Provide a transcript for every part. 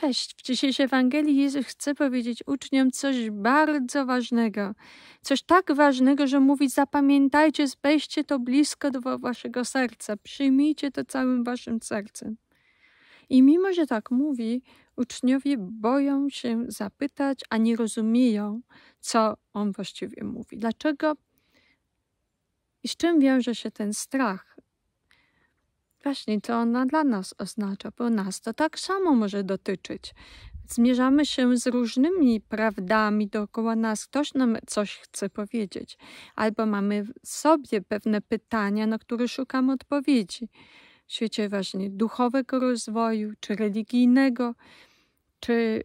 Cześć! W dzisiejszej Ewangelii Jezus chce powiedzieć uczniom coś bardzo ważnego. Coś tak ważnego, że mówi: zapamiętajcie, zbejście to blisko do waszego serca, przyjmijcie to całym waszym sercem. I mimo, że tak mówi, uczniowie boją się zapytać, a nie rozumieją, co on właściwie mówi. Dlaczego i z czym wiąże się ten strach? Właśnie, co ona dla nas oznacza, bo nas to tak samo może dotyczyć. Zmierzamy się z różnymi prawdami dookoła nas. Ktoś nam coś chce powiedzieć, albo mamy w sobie pewne pytania, na które szukamy odpowiedzi. W świecie właśnie duchowego rozwoju, czy religijnego, czy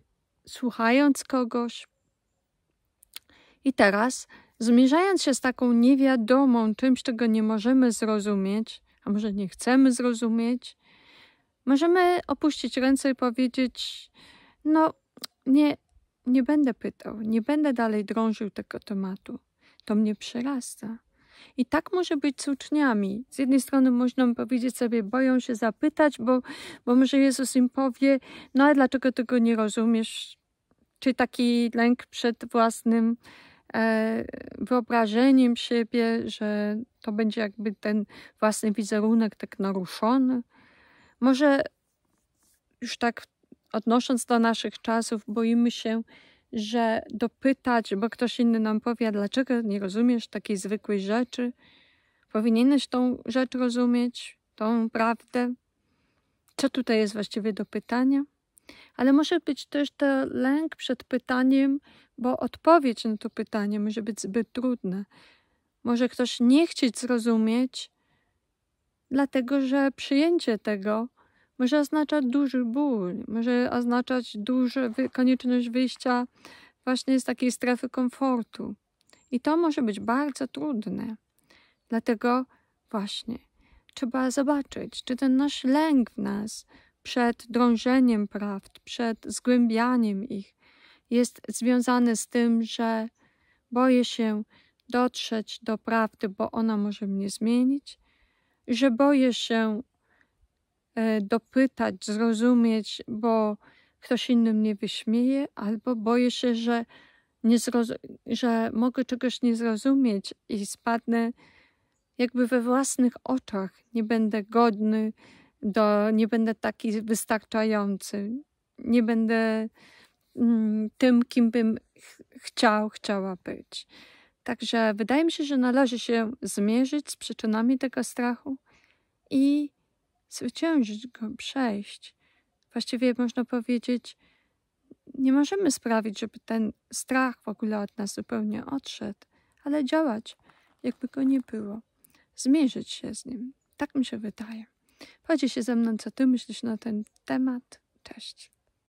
słuchając kogoś. I teraz, zmierzając się z taką niewiadomą, czymś, czego nie możemy zrozumieć, a może nie chcemy zrozumieć. Możemy opuścić ręce i powiedzieć: No, nie, nie będę pytał, nie będę dalej drążył tego tematu. To mnie przerasta. I tak może być z uczniami. Z jednej strony można powiedzieć sobie, boją się zapytać, bo, bo może Jezus im powie, no ale dlaczego tego nie rozumiesz? Czy taki lęk przed własnym E, wyobrażeniem siebie, że to będzie jakby ten własny wizerunek tak naruszony. Może już tak odnosząc do naszych czasów, boimy się, że dopytać, bo ktoś inny nam powie, dlaczego nie rozumiesz takiej zwykłej rzeczy, powinieneś tą rzecz rozumieć, tą prawdę. Co tutaj jest właściwie do pytania? ale może być też ten lęk przed pytaniem, bo odpowiedź na to pytanie może być zbyt trudna. Może ktoś nie chcieć zrozumieć, dlatego że przyjęcie tego może oznaczać duży ból, może oznaczać dużą konieczność wyjścia właśnie z takiej strefy komfortu. I to może być bardzo trudne. Dlatego właśnie trzeba zobaczyć, czy ten nasz lęk w nas przed drążeniem prawd, przed zgłębianiem ich, jest związane z tym, że boję się dotrzeć do prawdy, bo ona może mnie zmienić, że boję się e, dopytać, zrozumieć, bo ktoś inny mnie wyśmieje, albo boję się, że, nie że mogę czegoś nie zrozumieć i spadnę jakby we własnych oczach, nie będę godny do, nie będę taki wystarczający, nie będę mm, tym, kim bym ch chciał, chciała być. Także wydaje mi się, że należy się zmierzyć z przyczynami tego strachu i zwyciężyć go, przejść. Właściwie można powiedzieć, nie możemy sprawić, żeby ten strach w ogóle od nas zupełnie odszedł, ale działać, jakby go nie było, zmierzyć się z nim. Tak mi się wydaje. Podziel się ze mną, co ty myślisz na ten temat. Cześć.